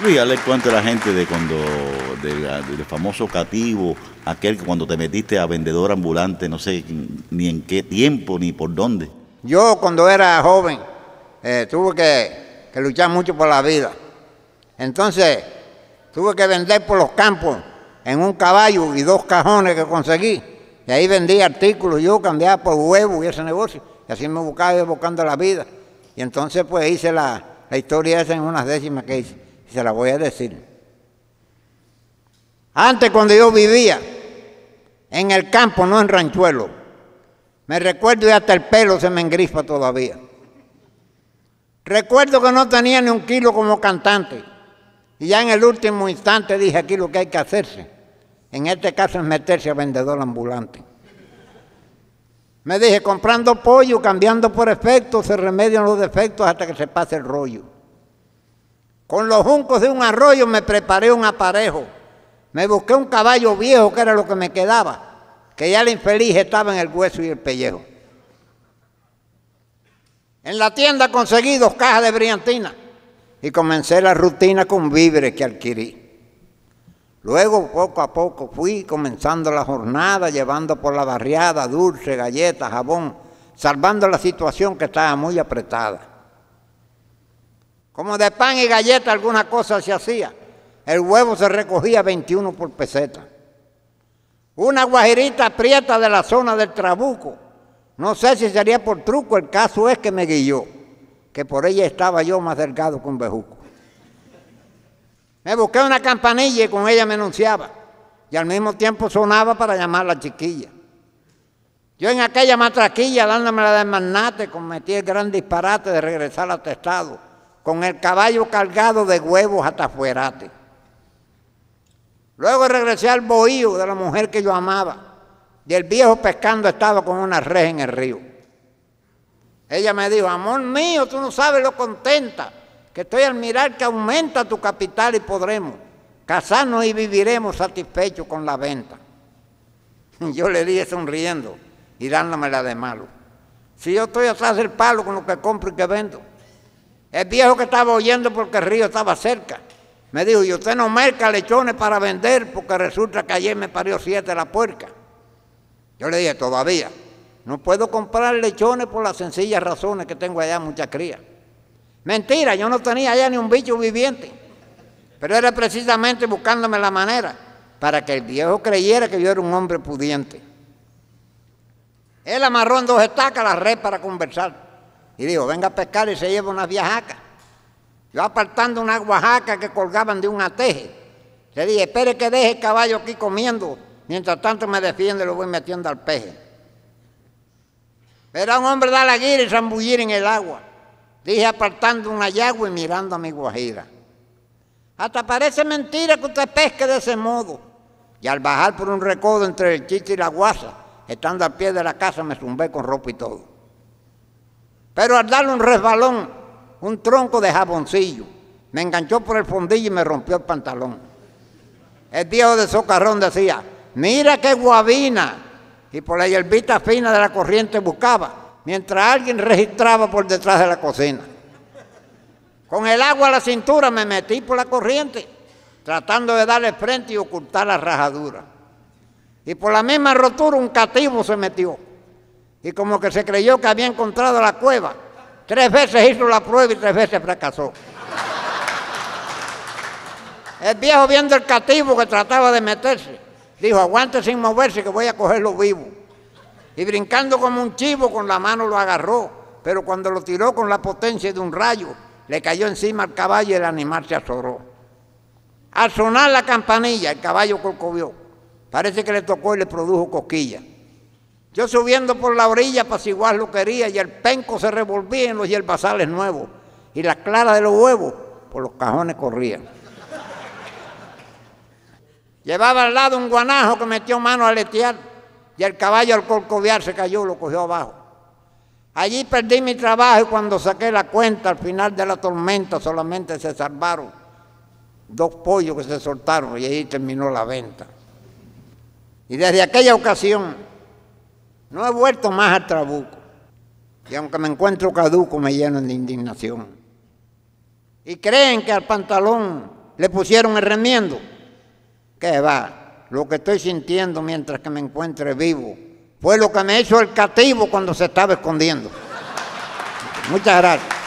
a le cuento a la gente de cuando, del famoso cativo, aquel que cuando te metiste a vendedor ambulante, no sé ni en qué tiempo ni por dónde. Yo cuando era joven eh, tuve que, luchar mucho por la vida. Entonces tuve que vender por los campos en un caballo y dos cajones que conseguí. Y ahí vendí artículos, yo cambiaba por huevos y ese negocio. Y así me buscaba yo buscando la vida. Y entonces pues hice la, la historia esa en unas décimas que hice. Y se la voy a decir. Antes cuando yo vivía en el campo, no en ranchuelo, me recuerdo y hasta el pelo se me engrifa todavía. Recuerdo que no tenía ni un kilo como cantante. Y ya en el último instante dije aquí lo que hay que hacerse. En este caso es meterse a vendedor ambulante. Me dije, comprando pollo, cambiando por efecto, se remedian los defectos hasta que se pase el rollo. Con los juncos de un arroyo me preparé un aparejo. Me busqué un caballo viejo, que era lo que me quedaba, que ya el infeliz estaba en el hueso y el pellejo. En la tienda conseguí dos cajas de brillantina y comencé la rutina con víveres que adquirí. Luego, poco a poco, fui comenzando la jornada, llevando por la barriada dulce, galletas, jabón, salvando la situación que estaba muy apretada. Como de pan y galleta alguna cosa se hacía. El huevo se recogía 21 por peseta. Una guajirita aprieta de la zona del Trabuco. No sé si sería por truco, el caso es que me guilló, que por ella estaba yo más delgado que un bejuco. Me busqué una campanilla y con ella me anunciaba. Y al mismo tiempo sonaba para llamar a la chiquilla. Yo en aquella matraquilla dándome la de magnate cometí el gran disparate de regresar al testado con el caballo cargado de huevos hasta fuerate. Luego regresé al bohío de la mujer que yo amaba y el viejo pescando estaba con una red en el río. Ella me dijo, amor mío, tú no sabes lo contenta que estoy al mirar que aumenta tu capital y podremos casarnos y viviremos satisfechos con la venta. Yo le dije sonriendo y dándome la de malo. Si yo estoy atrás del palo con lo que compro y que vendo, el viejo que estaba oyendo porque el río estaba cerca. Me dijo, y usted no merca lechones para vender porque resulta que ayer me parió siete la puerca. Yo le dije, todavía, no puedo comprar lechones por las sencillas razones que tengo allá mucha cría. Mentira, yo no tenía allá ni un bicho viviente. Pero era precisamente buscándome la manera para que el viejo creyera que yo era un hombre pudiente. Él amarró en dos estacas la red para conversar y dijo, venga a pescar y se lleva una viajaca. Yo apartando una guajaca que colgaban de un ateje, le dije, espere que deje el caballo aquí comiendo, mientras tanto me defiende lo voy metiendo al peje. Era un hombre da la guira y zambullir en el agua. Dije apartando una yagua y mirando a mi guajira. Hasta parece mentira que usted pesque de ese modo. Y al bajar por un recodo entre el chico y la guasa, estando al pie de la casa, me zumbé con ropa y todo. Pero al darle un resbalón, un tronco de jaboncillo, me enganchó por el fondillo y me rompió el pantalón. El viejo de Socarrón decía, mira qué guabina. Y por la hierbita fina de la corriente buscaba, mientras alguien registraba por detrás de la cocina. Con el agua a la cintura me metí por la corriente, tratando de darle frente y ocultar la rajadura. Y por la misma rotura un cativo se metió. Y como que se creyó que había encontrado la cueva. Tres veces hizo la prueba y tres veces fracasó. El viejo viendo el cativo que trataba de meterse, dijo, aguante sin moverse que voy a cogerlo vivo. Y brincando como un chivo con la mano lo agarró, pero cuando lo tiró con la potencia de un rayo, le cayó encima al caballo y el animal se azoró. Al sonar la campanilla, el caballo colcobió, Parece que le tocó y le produjo cosquillas. Yo subiendo por la orilla para pues lo quería y el penco se revolvía en los hierbasales nuevos y la clara de los huevos por los cajones corrían. Llevaba al lado un guanajo que metió mano a letear y el caballo al colcoviar se cayó, lo cogió abajo. Allí perdí mi trabajo y cuando saqué la cuenta al final de la tormenta solamente se salvaron dos pollos que se soltaron y ahí terminó la venta. Y desde aquella ocasión no he vuelto más a Trabuco. Y aunque me encuentro caduco, me llenan de indignación. Y creen que al pantalón le pusieron el remiendo. ¿Qué va? Lo que estoy sintiendo mientras que me encuentre vivo fue lo que me hizo el cativo cuando se estaba escondiendo. Muchas gracias.